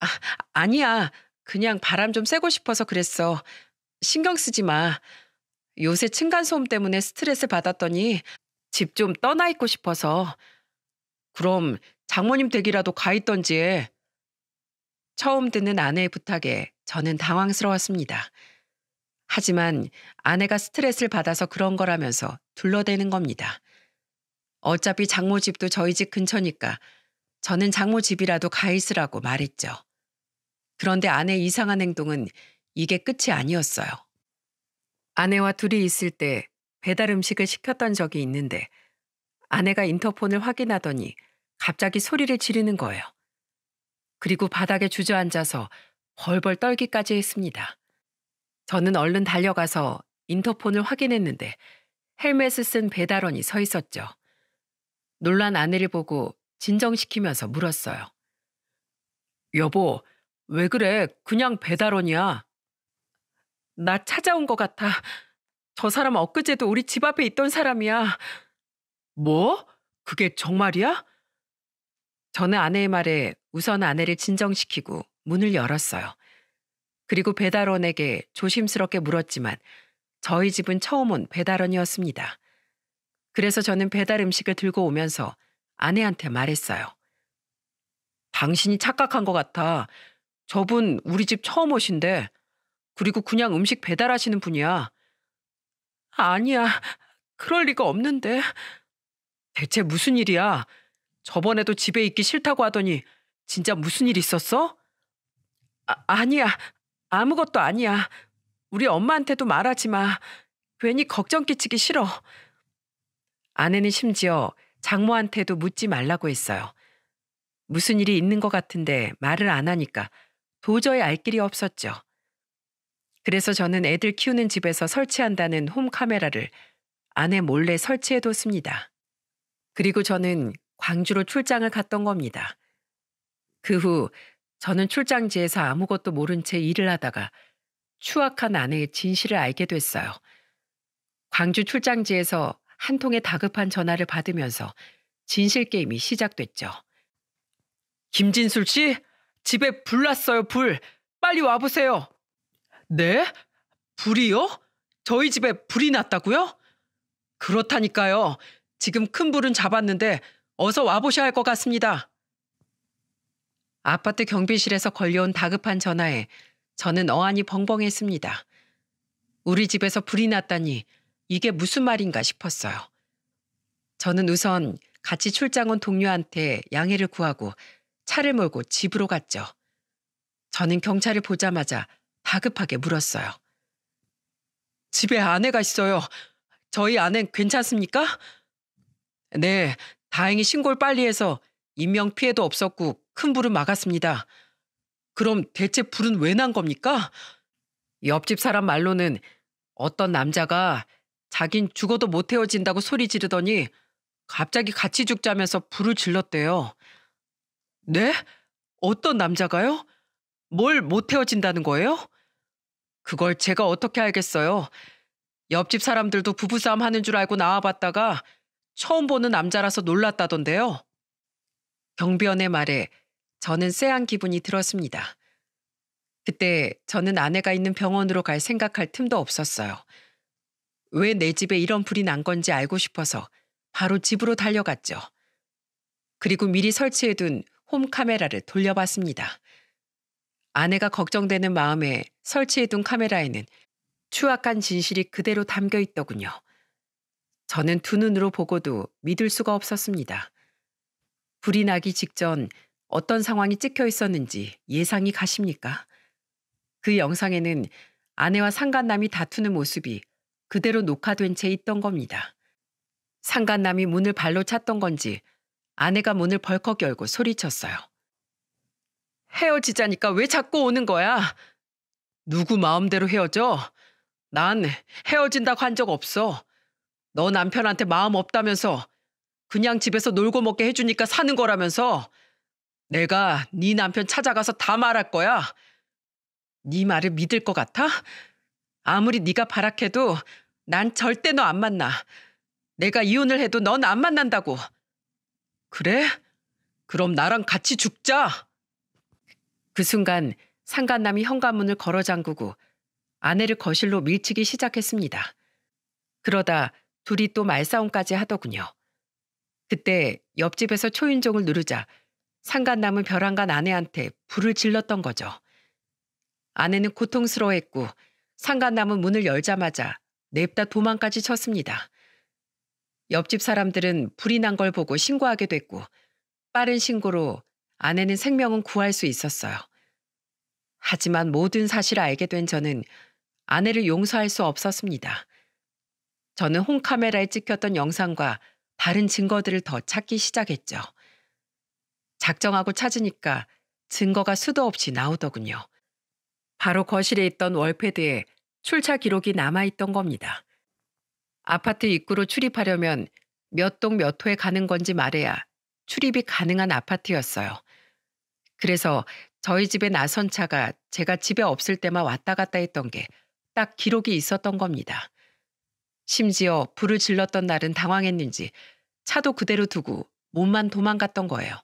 아, 아니야. 그냥 바람 좀 쐬고 싶어서 그랬어. 신경 쓰지 마. 요새 층간소음 때문에 스트레스 받았더니 집 좀 떠나 있고 싶어서. 그럼 장모님 댁이라도 가 있던지 처음 듣는 아내의 부탁에 저는 당황스러웠습니다. 하지만 아내가 스트레스를 받아서 그런 거라면서 둘러대는 겁니다. 어차피 장모 집도 저희 집 근처니까 저는 장모 집이라도 가 있으라고 말했죠. 그런데 아내 의 이상한 행동은 이게 끝이 아니었어요. 아내와 둘이 있을 때 배달 음식을 시켰던 적이 있는데 아내가 인터폰을 확인하더니 갑자기 소리를 지르는 거예요. 그리고 바닥에 주저앉아서 벌벌 떨기까지 했습니다. 저는 얼른 달려가서 인터폰을 확인했는데 헬멧을 쓴 배달원이 서 있었죠. 놀란 아내를 보고 진정시키면서 물었어요. 여보, 왜 그래? 그냥 배달원이야. 나 찾아온 것 같아. 저 사람 엊그제도 우리 집 앞에 있던 사람이야. 뭐? 그게 정말이야? 저는 아내의 말에 우선 아내를 진정시키고 문을 열었어요. 그리고 배달원에게 조심스럽게 물었지만 저희 집은 처음 온 배달원이었습니다. 그래서 저는 배달 음식을 들고 오면서 아내한테 말했어요. 당신이 착각한 것 같아. 저분 우리 집 처음 오신데 그리고 그냥 음식 배달하시는 분이야. 아니야. 그럴 리가 없는데. 대체 무슨 일이야? 저번에도 집에 있기 싫다고 하더니 진짜 무슨 일 있었어? 아, 아니야. 아무것도 아니야. 우리 엄마한테도 말하지 마. 괜히 걱정 끼치기 싫어. 아내는 심지어 장모한테도 묻지 말라고 했어요. 무슨 일이 있는 것 같은데 말을 안 하니까 도저히 알 길이 없었죠. 그래서 저는 애들 키우는 집에서 설치한다는 홈 카메라를 아내 몰래 설치해뒀습니다. 그리고 저는 광주로 출장을 갔던 겁니다. 그 후 저는 출장지에서 아무것도 모른 채 일을 하다가 추악한 아내의 진실을 알게 됐어요. 광주 출장지에서 한 통의 다급한 전화를 받으면서 진실 게임이 시작됐죠. 김진술 씨, 집에 불 났어요, 불. 빨리 와보세요. 네? 불이요? 저희 집에 불이 났다고요? 그렇다니까요. 지금 큰 불은 잡았는데 어서 와보셔야 할 것 같습니다. 아파트 경비실에서 걸려온 다급한 전화에 저는 어안이 벙벙했습니다. 우리 집에서 불이 났다니 이게 무슨 말인가 싶었어요. 저는 우선 같이 출장 온 동료한테 양해를 구하고 차를 몰고 집으로 갔죠. 저는 경찰을 보자마자 다급하게 물었어요. 집에 아내가 있어요. 저희 아내는 괜찮습니까? 네, 다행히 신고를 빨리 해서 인명 피해도 없었고 큰 불은 막았습니다. 그럼 대체 불은 왜 난 겁니까? 옆집 사람 말로는 어떤 남자가 자긴 죽어도 못 헤어진다고 소리 지르더니 갑자기 같이 죽자면서 불을 질렀대요. 네? 어떤 남자가요? 뭘못 헤어진다는 거예요? 그걸 제가 어떻게 알겠어요? 옆집 사람들도 부부싸움 하는 줄 알고 나와봤다가 처음 보는 남자라서 놀랐다던데요. 경비원의 말에 저는 쎄한 기분이 들었습니다. 그때 저는 아내가 있는 병원으로 갈 생각할 틈도 없었어요. 왜 내 집에 이런 불이 난 건지 알고 싶어서 바로 집으로 달려갔죠. 그리고 미리 설치해둔 홈 카메라를 돌려봤습니다. 아내가 걱정되는 마음에 설치해둔 카메라에는 추악한 진실이 그대로 담겨 있더군요. 저는 두 눈으로 보고도 믿을 수가 없었습니다. 불이 나기 직전 어떤 상황이 찍혀 있었는지 예상이 가십니까? 그 영상에는 아내와 상간남이 다투는 모습이 그대로 녹화된 채 있던 겁니다. 상간남이 문을 발로 찼던 건지 아내가 문을 벌컥 열고 소리쳤어요. 헤어지자니까 왜 자꾸 오는 거야? 누구 마음대로 헤어져? 난 헤어진다고 한 적 없어. 너 남편한테 마음 없다면서 그냥 집에서 놀고 먹게 해주니까 사는 거라면서 내가 네 남편 찾아가서 다 말할 거야. 네 말을 믿을 것 같아? 아무리 네가 발악해도 난 절대 너 안 만나. 내가 이혼을 해도 넌 안 만난다고. 그래? 그럼 나랑 같이 죽자. 그 순간 상간남이 현관문을 걸어 잠그고 아내를 거실로 밀치기 시작했습니다. 그러다 둘이 또 말싸움까지 하더군요. 그때 옆집에서 초인종을 누르자 상간남은 벼랑간 아내한테 불을 질렀던 거죠. 아내는 고통스러워했고 상간남은 문을 열자마자 냅다 도망까지 쳤습니다. 옆집 사람들은 불이 난 걸 보고 신고하게 됐고 빠른 신고로 아내는 생명은 구할 수 있었어요. 하지만 모든 사실을 알게 된 저는 아내를 용서할 수 없었습니다. 저는 홈카메라에 찍혔던 영상과 다른 증거들을 더 찾기 시작했죠. 작정하고 찾으니까 증거가 수도 없이 나오더군요. 바로 거실에 있던 월패드에 출차 기록이 남아있던 겁니다. 아파트 입구로 출입하려면 몇 동 몇 호에 가는 건지 말해야 출입이 가능한 아파트였어요. 그래서 저희 집에 나선 차가 제가 집에 없을 때만 왔다 갔다 했던 게 딱 기록이 있었던 겁니다. 심지어 불을 질렀던 날은 당황했는지 차도 그대로 두고 몸만 도망갔던 거예요.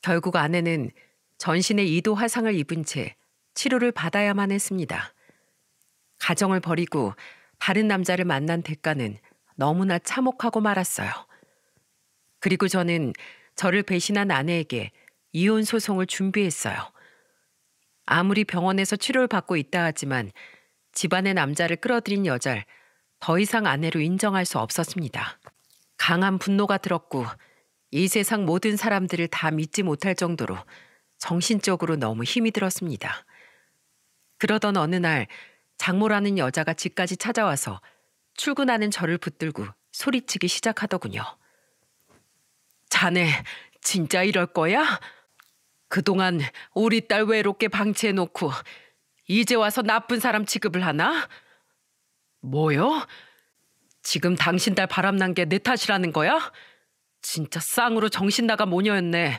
결국 아내는 전신에 이도 화상을 입은 채 치료를 받아야만 했습니다. 가정을 버리고 다른 남자를 만난 대가는 너무나 참혹하고 말았어요. 그리고 저는 저를 배신한 아내에게 이혼 소송을 준비했어요. 아무리 병원에서 치료를 받고 있다 하지만 집안의 남자를 끌어들인 여자를 더 이상 아내로 인정할 수 없었습니다. 강한 분노가 들었고 이 세상 모든 사람들을 다 믿지 못할 정도로 정신적으로 너무 힘이 들었습니다. 그러던 어느 날 장모라는 여자가 집까지 찾아와서 출근하는 저를 붙들고 소리치기 시작하더군요. 자네 진짜 이럴 거야? 그동안 우리 딸 외롭게 방치해놓고 이제 와서 나쁜 사람 취급을 하나? 뭐요? 지금 당신 딸 바람난 게 내 탓이라는 거야? 진짜 쌍으로 정신 나간 모녀였네.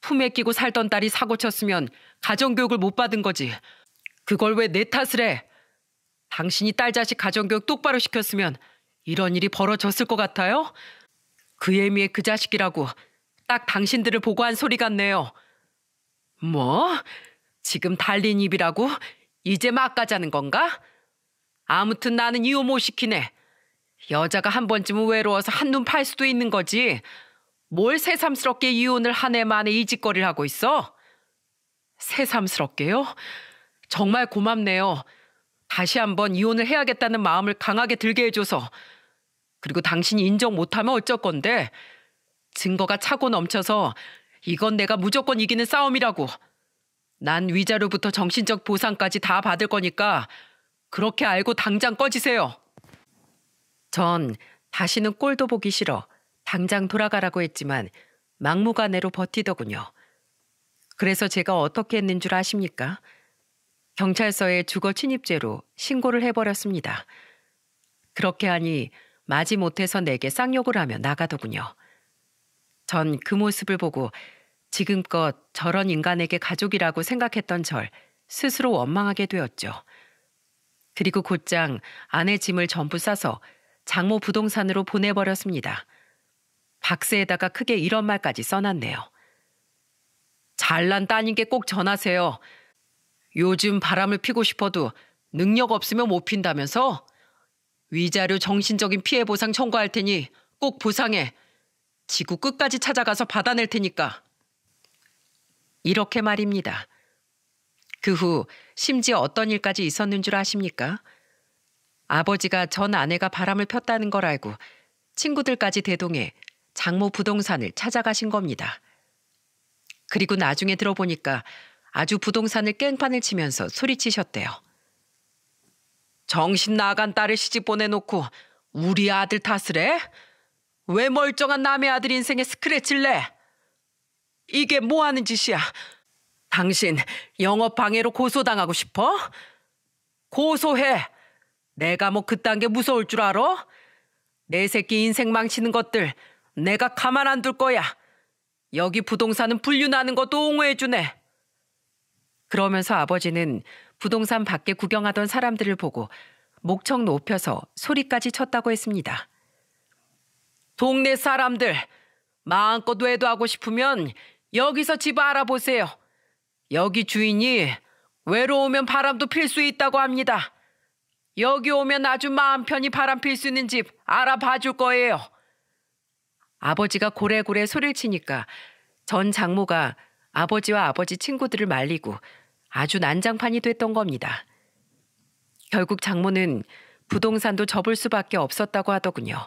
품에 끼고 살던 딸이 사고 쳤으면 가정교육을 못 받은 거지. 그걸 왜 내 탓을 해? 당신이 딸 자식 가정교육 똑바로 시켰으면 이런 일이 벌어졌을 것 같아요? 그 애미의 그 자식이라고 딱 당신들을 보고한 소리 같네요. 뭐? 지금 달린 입이라고? 이제 막 가자는 건가? 아무튼 나는 이호 못 시키네. 여자가 한 번쯤은 외로워서 한눈 팔 수도 있는 거지. 뭘 새삼스럽게 이혼을 한 해 만에 이 짓거리를 하고 있어? 새삼스럽게요? 정말 고맙네요. 다시 한번 이혼을 해야겠다는 마음을 강하게 들게 해줘서. 그리고 당신이 인정 못하면 어쩔 건데. 증거가 차고 넘쳐서 이건 내가 무조건 이기는 싸움이라고. 난 위자료부터 정신적 보상까지 다 받을 거니까 그렇게 알고 당장 꺼지세요. 전 다시는 꼴도 보기 싫어 당장 돌아가라고 했지만 막무가내로 버티더군요. 그래서 제가 어떻게 했는 줄 아십니까? 경찰서에 주거 침입죄로 신고를 해버렸습니다. 그렇게 하니 마지못해서 내게 쌍욕을 하며 나가더군요. 전 그 모습을 보고 지금껏 저런 인간에게 가족이라고 생각했던 절 스스로 원망하게 되었죠. 그리고 곧장 아내 짐을 전부 싸서 장모 부동산으로 보내버렸습니다. 박스에다가 크게 이런 말까지 써놨네요. 잘난 따님께 꼭 전하세요. 요즘 바람을 피고 싶어도 능력 없으면 못 핀다면서? 위자료 정신적인 피해 보상 청구할 테니 꼭 보상해. 지구 끝까지 찾아가서 받아낼 테니까. 이렇게 말입니다. 그 후 심지어 어떤 일까지 있었는 줄 아십니까? 아버지가 전 아내가 바람을 폈다는 걸 알고 친구들까지 대동해 장모 부동산을 찾아가신 겁니다. 그리고 나중에 들어보니까 아주 부동산을 깽판을 치면서 소리치셨대요. 정신 나간 딸을 시집 보내놓고 우리 아들 탓을 해? 왜 멀쩡한 남의 아들 인생에 스크래치를 내? 이게 뭐 하는 짓이야? 당신 영업 방해로 고소당하고 싶어? 고소해. 내가 뭐 그딴 게 무서울 줄 알아? 내 새끼 인생 망치는 것들 내가 가만 안 둘 거야. 여기 부동산은 불륜하는 것도 옹호해주네. 그러면서 아버지는 부동산 밖에 구경하던 사람들을 보고 목청 높여서 소리까지 쳤다고 했습니다. 동네 사람들 마음껏 외도하고 싶으면 여기서 집 알아보세요. 여기 주인이 외로우면 바람도 필 수 있다고 합니다. 여기 오면 아주 마음 편히 바람 필 수 있는 집 알아봐 줄 거예요. 아버지가 고래고래 소리를 치니까 전 장모가 아버지와 아버지 친구들을 말리고 아주 난장판이 됐던 겁니다. 결국 장모는 부동산도 접을 수밖에 없었다고 하더군요.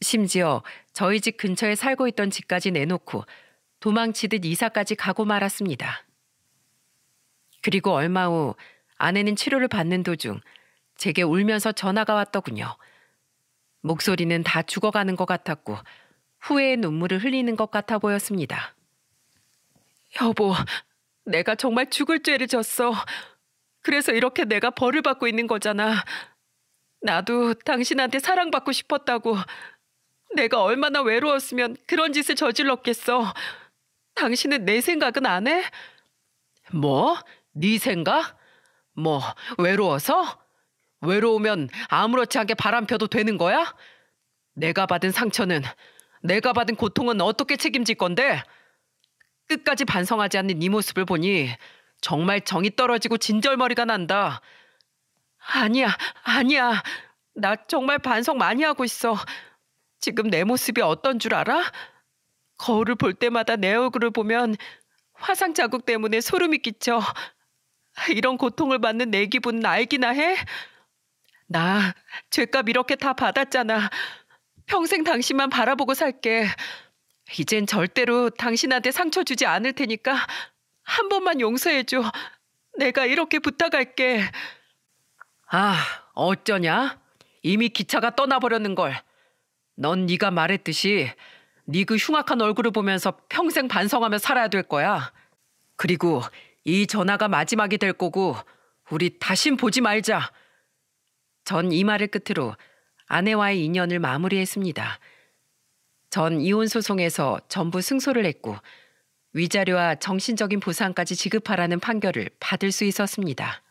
심지어 저희 집 근처에 살고 있던 집까지 내놓고 도망치듯 이사까지 가고 말았습니다. 그리고 얼마 후 아내는 치료를 받는 도중 제게 울면서 전화가 왔더군요. 목소리는 다 죽어가는 것 같았고 후회의 눈물을 흘리는 것 같아 보였습니다. 여보, 내가 정말 죽을 죄를 졌어. 그래서 이렇게 내가 벌을 받고 있는 거잖아. 나도 당신한테 사랑받고 싶었다고. 내가 얼마나 외로웠으면 그런 짓을 저질렀겠어. 당신은 내 생각은 안 해? 뭐? 네 생각? 뭐 외로워서? 외로우면 아무렇지 않게 바람 펴도 되는 거야? 내가 받은 상처는 내가 받은 고통은 어떻게 책임질 건데? 끝까지 반성하지 않는 네 모습을 보니 정말 정이 떨어지고 진절머리가 난다. 아니야, 아니야. 나 정말 반성 많이 하고 있어. 지금 내 모습이 어떤 줄 알아? 거울을 볼 때마다 내 얼굴을 보면 화상 자국 때문에 소름이 끼쳐. 이런 고통을 받는 내 기분 알기나 해? 나 죄값 이렇게 다 받았잖아. 평생 당신만 바라보고 살게. 이젠 절대로 당신한테 상처 주지 않을 테니까 한 번만 용서해줘. 내가 이렇게 부탁할게. 아, 어쩌냐? 이미 기차가 떠나버렸는 걸. 넌 네가 말했듯이 네그 흉악한 얼굴을 보면서 평생 반성하며 살아야 될 거야. 그리고 이 전화가 마지막이 될 거고 우리 다신 보지 말자. 전 이 말을 끝으로 아내와의 인연을 마무리했습니다. 전 이혼 소송에서 전부 승소를 했고 위자료와 정신적인 보상까지 지급하라는 판결을 받을 수 있었습니다.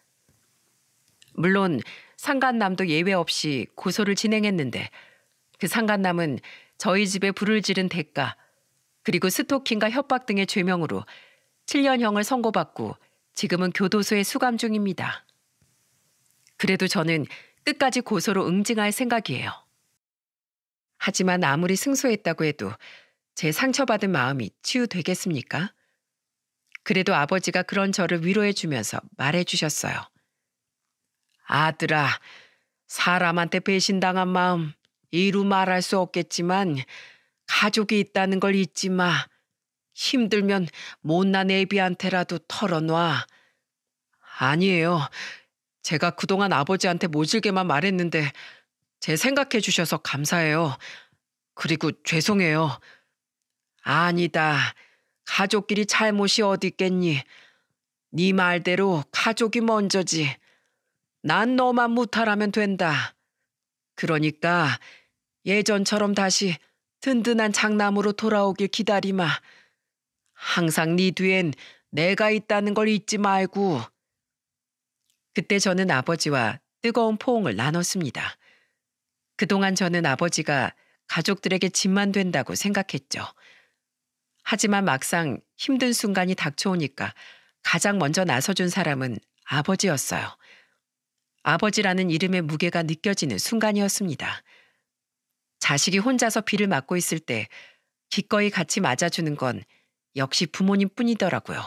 물론 상간남도 예외 없이 고소를 진행했는데 그 상간남은 저희 집에 불을 지른 대가, 그리고 스토킹과 협박 등의 죄명으로 7년형을 선고받고 지금은 교도소에 수감 중입니다. 그래도 저는 끝까지 고소로 응징할 생각이에요. 하지만 아무리 승소했다고 해도 제 상처받은 마음이 치유되겠습니까? 그래도 아버지가 그런 저를 위로해주면서 말해주셨어요. 아들아, 사람한테 배신당한 마음 이루 말할 수 없겠지만 가족이 있다는 걸 잊지 마. 힘들면 못난 애비한테라도 털어놔. 아니에요. 제가 그동안 아버지한테 모질게만 말했는데 제 생각해 주셔서 감사해요. 그리고 죄송해요. 아니다. 가족끼리 잘못이 어디 있겠니? 네 말대로 가족이 먼저지. 난 너만 무탈하면 된다. 그러니까 예전처럼 다시 든든한 장남으로 돌아오길 기다리마. 항상 네 뒤엔 내가 있다는 걸 잊지 말고. 그때 저는 아버지와 뜨거운 포옹을 나눴습니다. 그동안 저는 아버지가 가족들에게 짐만 된다고 생각했죠. 하지만 막상 힘든 순간이 닥쳐오니까 가장 먼저 나서준 사람은 아버지였어요. 아버지라는 이름의 무게가 느껴지는 순간이었습니다. 자식이 혼자서 비를 맞고 있을 때 기꺼이 같이 맞아주는 건 역시 부모님 뿐이더라고요.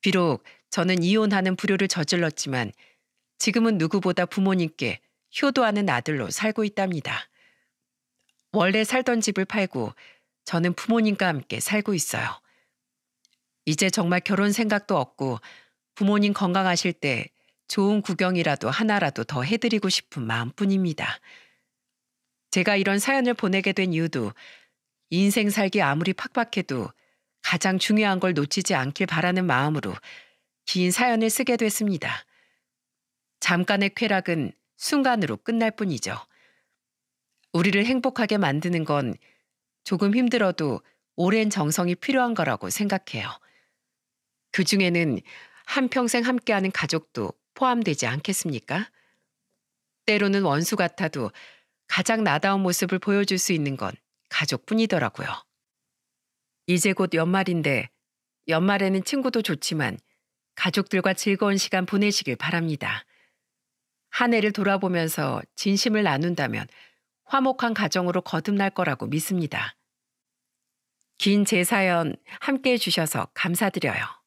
비록 저는 이혼하는 불효를 저질렀지만 지금은 누구보다 부모님께 효도하는 아들로 살고 있답니다. 원래 살던 집을 팔고 저는 부모님과 함께 살고 있어요. 이제 정말 결혼 생각도 없고 부모님 건강하실 때 좋은 구경이라도 하나라도 더 해드리고 싶은 마음뿐입니다. 제가 이런 사연을 보내게 된 이유도 인생 살기 아무리 팍팍해도 가장 중요한 걸 놓치지 않길 바라는 마음으로 긴 사연을 쓰게 됐습니다. 잠깐의 쾌락은 순간으로 끝날 뿐이죠. 우리를 행복하게 만드는 건 조금 힘들어도 오랜 정성이 필요한 거라고 생각해요. 그 중에는 한평생 함께하는 가족도 포함되지 않겠습니까? 때로는 원수 같아도 가장 나다운 모습을 보여줄 수 있는 건 가족뿐이더라고요. 이제 곧 연말인데 연말에는 친구도 좋지만 가족들과 즐거운 시간 보내시길 바랍니다. 한 해를 돌아보면서 진심을 나눈다면 화목한 가정으로 거듭날 거라고 믿습니다. 긴제 사연 함께 해주셔서 감사드려요.